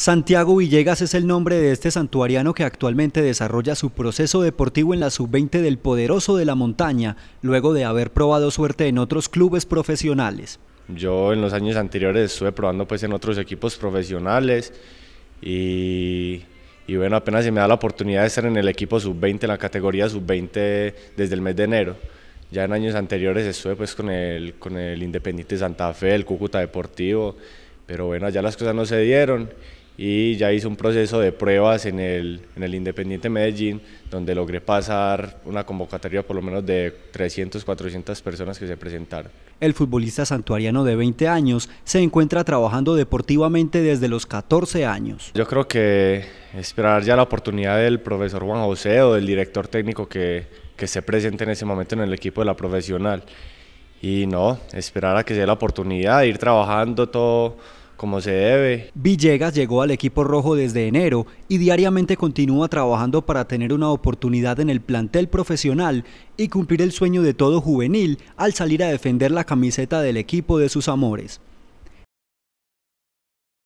Santiago Villegas es el nombre de este santuariano que actualmente desarrolla su proceso deportivo en la sub-20 del Poderoso de la Montaña, luego de haber probado suerte en otros clubes profesionales. Yo en los años anteriores estuve probando pues en otros equipos profesionales y, bueno, apenas se me da la oportunidad de estar en el equipo sub-20, en la categoría sub-20 desde el mes de enero. Ya en años anteriores estuve pues con el, con el Independiente Santa Fe, el Cúcuta Deportivo, pero bueno, allá las cosas no se dieron y ya hice un proceso de pruebas en el, en el Independiente Medellín, donde logré pasar una convocatoria por lo menos de 300, 400 personas que se presentaron. El futbolista santuariano de 20 años se encuentra trabajando deportivamente desde los 14 años. Yo creo que esperar ya la oportunidad del profesor Juan José o del director técnico que, que presente en ese momento en el equipo de la profesional. Y no, esperar a que sea la oportunidad, ir trabajando todo como se debe. Villegas llegó al equipo rojo desde enero y diariamente continúa trabajando para tener una oportunidad en el plantel profesional y cumplir el sueño de todo juvenil al salir a defender la camiseta del equipo de sus amores.